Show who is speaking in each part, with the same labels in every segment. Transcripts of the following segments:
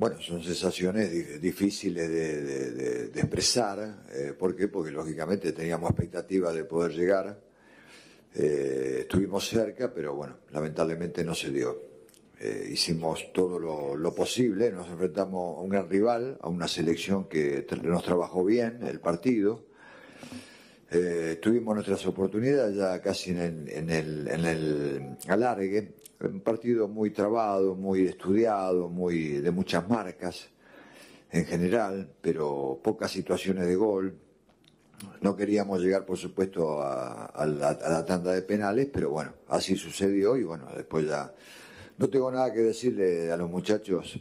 Speaker 1: Bueno, son sensaciones difíciles de, expresar. Eh, ¿Por qué? Porque lógicamente teníamos expectativas de poder llegar. Eh, estuvimos cerca, pero bueno, lamentablemente no se dio. Eh, hicimos todo lo, lo, posible, nos enfrentamos a un gran rival, a una selección que nos trabajó bien el partido. Eh, tuvimos nuestras oportunidades ya casi en el, alargue, un partido muy trabado, muy estudiado, muy de muchas marcas en general, pero pocas situaciones de gol. No queríamos llegar, por supuesto, a, a la tanda de penales, pero bueno, así sucedió y bueno, después ya no tengo nada que decirle a los muchachos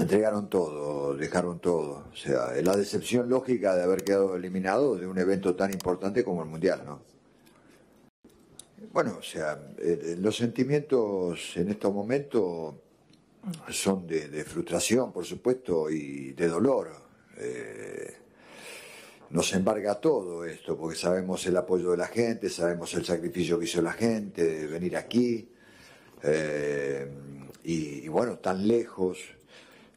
Speaker 1: entregaron todo, dejaron todo. O sea, la decepción lógica de haber quedado eliminado de un evento tan importante como el Mundial, ¿no? Bueno, o sea, eh, eh, los sentimientos en estos momentos son de, frustración, por supuesto, y de dolor. Eh, nos embarga todo esto, porque sabemos el apoyo de la gente, sabemos el sacrificio que hizo la gente de venir aquí, y bueno, tan lejos,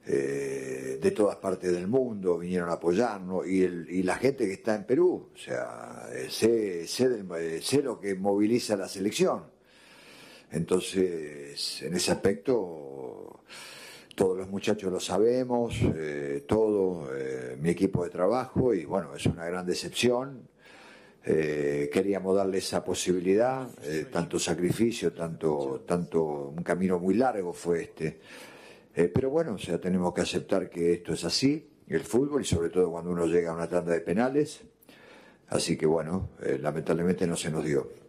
Speaker 1: eh, de todas partes del mundo vinieron a apoyarnos y, la gente que está en Perú, o sea, eh, sé, eh, sé, lo que moviliza la selección. Entonces, en ese aspecto, todos los muchachos lo sabemos, todo, mi equipo de trabajo, y bueno, es una gran decepción. queríamos darle esa posibilidad, tanto sacrificio, tanto, tanto un camino muy largo fue este. Eh, pero bueno, o sea, tenemos que aceptar que esto es así, el fútbol, y sobre todo cuando uno llega a una tanda de penales. Así que bueno, eh, lamentablemente no se nos dio.